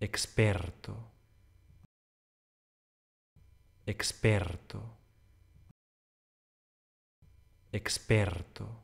experto experto experto